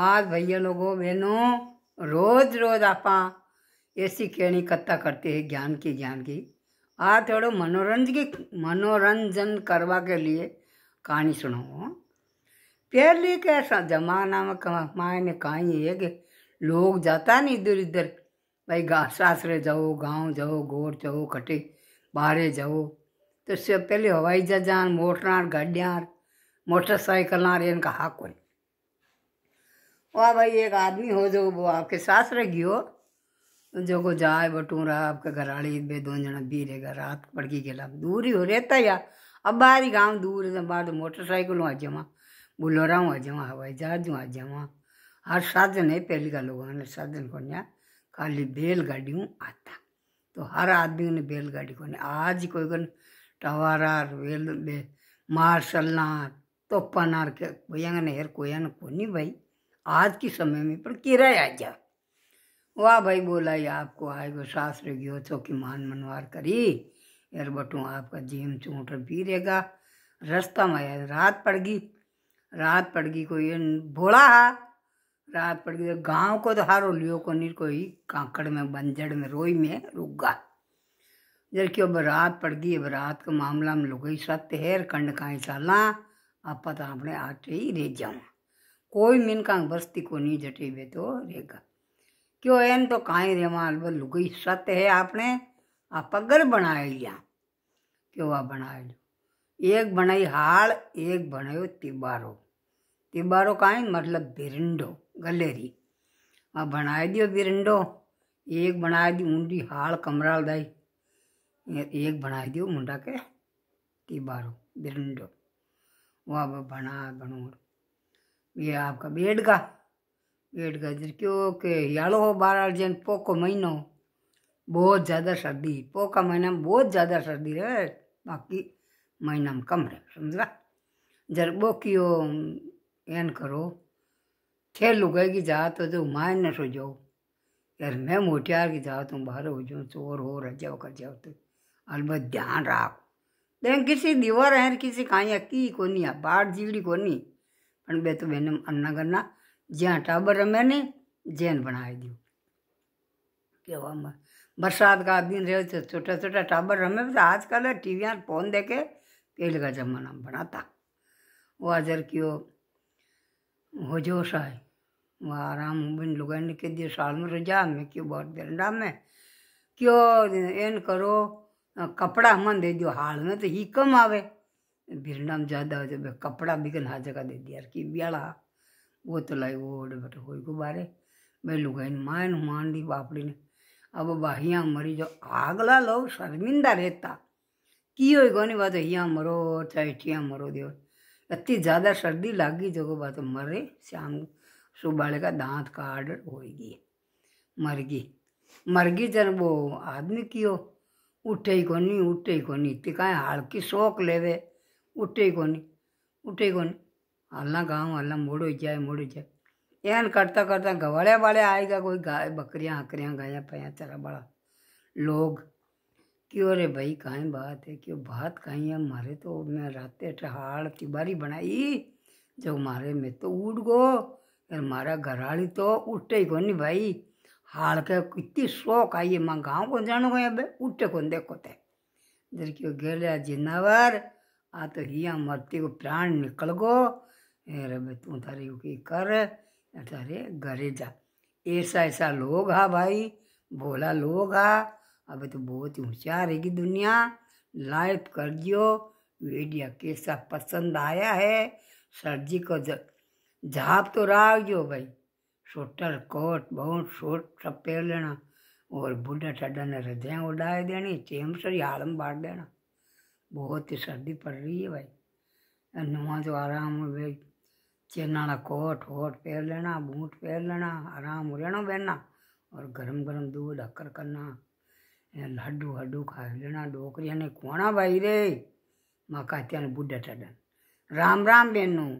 आज भैया लोगों बहनों रोज रोज आप ऐसी कहनी कत्ता करते हैं ज्ञान की ज्ञान की आ थोड़ा मनोरंजन की मनोरंजन करवा के लिए कहानी सुनो पहले कैसा जमाना में कमाए का ही है कि लोग जाता नहीं इधर इधर भाई गा सासरे जाओ गांव जाओ गोर जाओ कटे बाहरे जाओ तो उससे पहले हवाई जहाज मोटर गाड़ियाँ मोटरसाइकिल इनका हाक कोई वहाँ भाई एक आदमी हो जो वो आपके सास रह गई हो जो को जाए बटूरा घर घराड़ी बे दो जना भी रहेगा रात पड़की गेला दूर ही हो रहता या अब बाहर ही गाँव दूर है बाहर तो मोटरसाइकिल आ जावा बुलोरा आ जावा हवाई जहाज आ जावा हर साधन है पहली का लोग साधन को खाली बैलगाड़ी आता तो हर आदमी ने बैलगाड़ी को आज कोई को टवार मार्शल ना तोपा नार के कोयंग ने हेर कोयन को नहीं भाई आज के समय में किराए आ जा वाह भाई बोला ये आपको आए आएगो शास्त्र गयो तो की मान मनवार करी यार बटू आपका जीम चूट पी रहेगा रास्ता में यार रात पड़ गई रात पड़ गई कोई भोला हा रात पड़ गई गांव को तो हारो लियो को नहीं कोई कांकड़ में बंजड़ में रोई में रुक जर की अब रात पड़ गई अब रात का मामला में लुगई सत्य है कंड का ही आप पता अपने आटे ही रह जाऊँ कोई मीनकांग बस्ती को नहीं जटे बे तो रेगा क्यों एन तो कहीं रे माल बल लुगई सत्य है आपने आप पगर बना लिया क्यों वह बनाए लो एक बनाई हाल एक बनायो तिबारो तिबारो कहीं मतलब बिरिंडो गलेरी आ बनाए दियो बिरिंडो एक बनाए दी ऊंडी हाल कमराल दाई एक बनाए दियो मुंडा के तिबारो बिरंडो वह बना बनो ये आपका बेड का बेड का जर क्योंकि यालो हो बारह जन पो को महीनो बहुत ज़्यादा सर्दी पो का महीना में बहुत ज़्यादा सर्दी रहे बाकी महीना में कम रहे समझा जर बो क्यों एन करो खेल लुगाई जा तो जो मायन न सो जाओ यार मैं मोटियार की जा तो बाहर हो जाऊँ चोर हो रह जाओ कर जाओ तो अलबत ध्यान रख लेकिन किसी दीवार है किसी कहीं की कोनी है बाढ़ जीवड़ी कोनी પણ બે તો બહેને અમના ઘરના જ્યાં ટાબર રમે ને જૈન બનાવી बरसात का दिन रहे तो छोटा छोटा टाबर रमे तो आजकल टीवी फोन देखे पहले का जमाना बनाता वो आजर की हो जोश है वह आराम बिन लुगाने के दिए साल में रजा में क्यों बहुत डंडा में क्यों एन करो कपड़ा मन दे दियो हाल में तो ही कम आवे में ज़्यादा हो जाए कपड़ा भी हाँ जगह दे दिया कि ब्याला वो तो लाई वो बट हो बारे मैं लुगाई मायन मान दी बापड़ी ने अब बाहिया मरी जो आगला लो शर्मिंदा रहता की हो कोनी बात हिया मरो चाहे ठिया मरो दियो अति ज़्यादा सर्दी गई जो बात मरे शाम सुबाले का दांत काट होगी मर गई जन वो आदमी की हो उठे ही कोनी उठे ही कोनी इतनी कहीं हाल की शौक लेवे ಹುಟ್ಟೇ को उठे को अल्लाह गाँव अल्ला मोड़ हो जाए मोड़ हो जाए करता करता गवाड़े वाले आएगा कोई गाय बकरियाँ हकरियाँ गाया पाया तेरा बड़ा लोग क्यों रे भाई कहीं बात है क्यों बात कहीं है मारे तो मैं राते हाड़ तिबारी बनाई जो मारे में तो उठ गो फिर मारा घराली तो उठे ही कौन भाई हाल के कितनी शौक आई है माँ गाँव को जानो गए उठे कौन देखो ते इधर क्यों गेलिया जिन्नावर आ तो हिया मरते को प्राण निकल गो रब तू थारे की कर अरे घरे जा ऐसा ऐसा लोग हा भाई भोला लोग हा अबे तो बहुत होशियार है की दुनिया लाइफ कर दियो वीडियो कैसा पसंद आया है सर्जी को झाप तो राग जो भाई स्वेटर कोट बहुत शोट सब पहन लेना और बुढ़ा टड्डा ने रजाएँ उड़ाए देनी चेम सर आलम बाट देना बहुत ही सर्दी पड़ रही है भाई नमाज आराम में भाई चेनाड़ा कोट वोट पहन लेना बूट पहन लेना आराम रहना पहनना और गरम गरम दूध हक्कर करना लड्डू हड्डू खा लेना डोकरिया ने कोणा भाई रे माँ कहते बुढ़ा टडन રામ રામ બેનનું